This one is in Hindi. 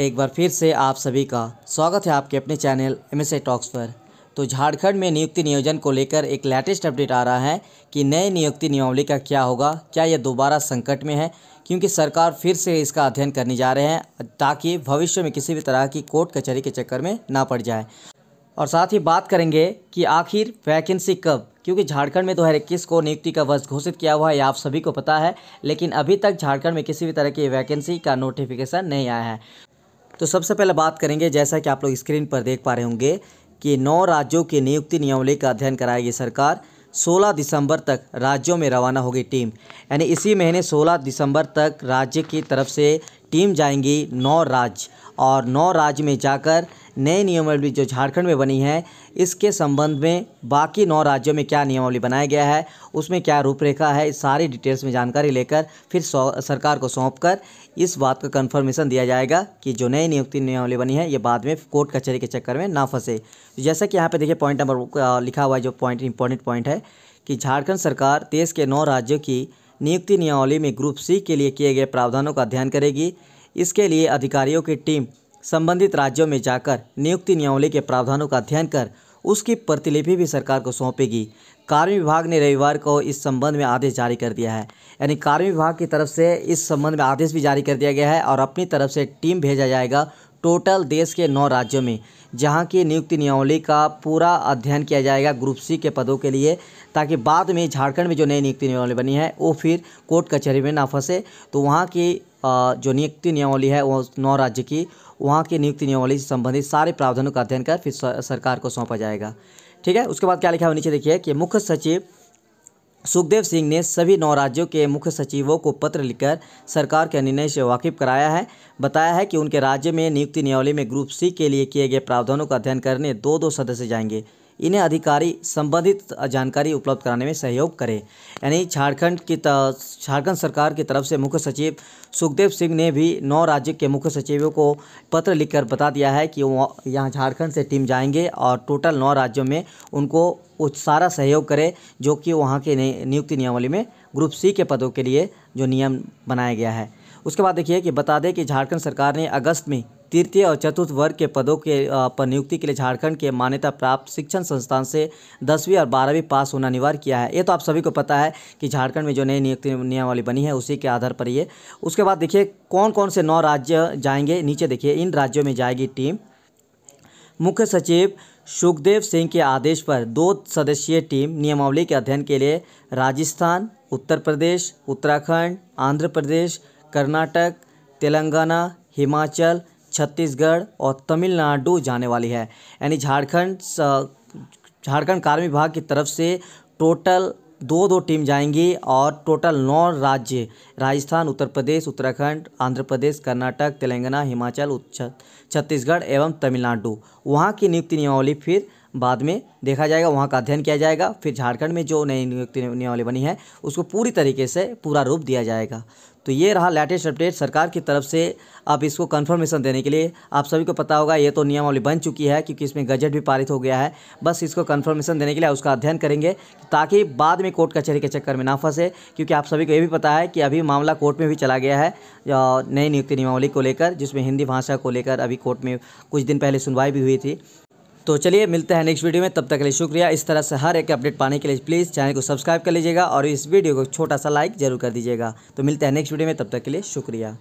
एक बार फिर से आप सभी का स्वागत है आपके अपने चैनल एम एस टॉक्स पर तो झारखंड में नियुक्ति नियोजन को लेकर एक लेटेस्ट अपडेट आ रहा है कि नए नियुक्ति नियमावली का क्या होगा क्या यह दोबारा संकट में है क्योंकि सरकार फिर से इसका अध्ययन करने जा रहे हैं ताकि भविष्य में किसी भी तरह की कोर्ट कचहरी के चक्कर में ना पड़ जाए और साथ ही बात करेंगे कि आखिर वैकेंसी कब क्योंकि झारखंड में दो हज़ार इक्कीस को नियुक्ति का वर्ष घोषित किया हुआ है आप सभी को पता है लेकिन अभी तक झारखंड में किसी भी तरह की वैकेंसी का नोटिफिकेशन नहीं आया है तो सबसे पहले बात करेंगे जैसा कि आप लोग स्क्रीन पर देख पा रहे होंगे कि नौ राज्यों के नियुक्ति नियमावली का अध्ययन कराएगी सरकार 16 दिसंबर तक राज्यों में रवाना होगी टीम यानी इसी महीने 16 दिसंबर तक राज्य की तरफ से टीम जाएंगी नौ राज्य और नौ राज्य में जाकर नए नियमावली जो झारखंड में बनी है इसके संबंध में बाकी नौ राज्यों में क्या नियमावली बनाया गया है उसमें क्या रूपरेखा है इस सारी डिटेल्स में जानकारी लेकर फिर सरकार को सौंप कर इस बात का कन्फर्मेशन दिया जाएगा कि जो नई नियुक्ति नियमावली बनी है ये बाद में कोर्ट कचहरी के चक्कर में ना फंसे जैसा कि यहाँ पर देखिए पॉइंट नंबर लिखा हुआ है जो पॉइंट इंपॉर्टेंट पॉइंट है कि झारखंड सरकार देश के नौ राज्यों की नियुक्ति नियमावली में ग्रुप सी के लिए किए गए प्रावधानों का अध्ययन करेगी इसके लिए अधिकारियों की टीम संबंधित राज्यों में जाकर नियुक्ति नियमावली के प्रावधानों का अध्ययन कर उसकी प्रतिलिपि भी सरकार को सौंपेगी कार्मिक विभाग ने रविवार को इस संबंध में आदेश जारी कर दिया है यानी कार्मिक विभाग की तरफ से इस संबंध में आदेश भी जारी कर दिया गया है और अपनी तरफ से टीम भेजा जाएगा टोटल देश के नौ राज्यों में जहां की नियुक्ति नियमावली का पूरा अध्ययन किया जाएगा ग्रुप सी के पदों के लिए ताकि बाद में झारखंड में जो नई नियुक्ति नियमावली बनी है वो फिर कोर्ट कचहरी में ना फंसे तो वहाँ की जो नियुक्ति नियमावली है वो नौ राज्य की वहाँ की नियुक्ति नियमावली से संबंधित सारे प्रावधानों का अध्ययन कर फिर सरकार को सौंपा जाएगा ठीक है उसके बाद क्या लिखा हुआ नीचे देखिए कि मुख्य सचिव सुखदेव सिंह ने सभी नौ राज्यों के मुख्य सचिवों को पत्र लिखकर सरकार के निर्णय से वाकिफ कराया है बताया है कि उनके राज्य में नियुक्ति नियमावली में ग्रुप सी के लिए किए गए प्रावधानों का अध्ययन करने दो दो सदस्य जाएंगे इन्हें अधिकारी संबंधित जानकारी उपलब्ध कराने में सहयोग करें यानी झारखंड की झारखंड सरकार की तरफ से मुख्य सचिव सुखदेव सिंह ने भी नौ राज्य के मुख्य सचिवों को पत्र लिखकर बता दिया है कि वो यहाँ झारखंड से टीम जाएंगे और टोटल नौ राज्यों में उनको सारा सहयोग करें जो कि वहाँ के नियुक्ति नियमावली में ग्रुप सी के पदों के लिए जो नियम बनाया गया है उसके बाद देखिए कि बता दें कि झारखंड सरकार ने अगस्त में तृतीय और चतुर्थ वर्ग के पदों के पर नियुक्ति के लिए झारखंड के मान्यता प्राप्त शिक्षण संस्थान से दसवीं और बारहवीं पास होना अनिवार्य किया है ये तो आप सभी को पता है कि झारखंड में जो नई नियुक्ति नियमावली बनी है उसी के आधार पर ये उसके बाद देखिए कौन कौन से नौ राज्य जाएंगे नीचे देखिए इन राज्यों में जाएगी टीम मुख्य सचिव सुखदेव सिंह के आदेश पर दो सदस्यीय टीम नियमावली के अध्ययन के लिए राजस्थान उत्तर प्रदेश उत्तराखंड आंध्र प्रदेश कर्नाटक तेलंगाना हिमाचल छत्तीसगढ़ और तमिलनाडु जाने वाली है यानी झारखंड झारखंड कार्य विभाग की तरफ से टोटल दो दो टीम जाएंगी और टोटल नौ राज्य राजस्थान उत्तर प्रदेश उत्तराखंड आंध्र प्रदेश कर्नाटक तेलंगाना हिमाचल छत्तीसगढ़ एवं तमिलनाडु वहाँ की नियुक्ति नियमावली फिर बाद में देखा जाएगा वहाँ का अध्ययन किया जाएगा फिर झारखंड में जो नई नियुक्ति नियमावली बनी है उसको पूरी तरीके से पूरा रूप दिया जाएगा तो ये रहा लेटेस्ट अपडेट सरकार की तरफ से अब इसको कन्फर्मेशन देने के लिए आप सभी को पता होगा ये तो नियमावली बन चुकी है क्योंकि इसमें गजट भी पारित हो गया है बस इसको कन्फर्मेशन देने के लिए उसका अध्ययन करेंगे ताकि बाद में कोर्ट कचहरी के चक्कर में ना फंसे क्योंकि आप सभी को ये भी पता है कि अभी मामला कोर्ट में भी चला गया है नई नियुक्ति नियमावली को लेकर जिसमें हिंदी भाषा को लेकर अभी कोर्ट में कुछ दिन पहले सुनवाई भी हुई थी तो चलिए मिलते हैं नेक्स्ट वीडियो में तब तक के लिए शुक्रिया इस तरह से हर एक अपडेट पाने के लिए प्लीज़ चैनल को सब्सक्राइब कर लीजिएगा और इस वीडियो को छोटा सा लाइक जरूर कर दीजिएगा तो मिलते हैं नेक्स्ट वीडियो में तब तक के लिए शुक्रिया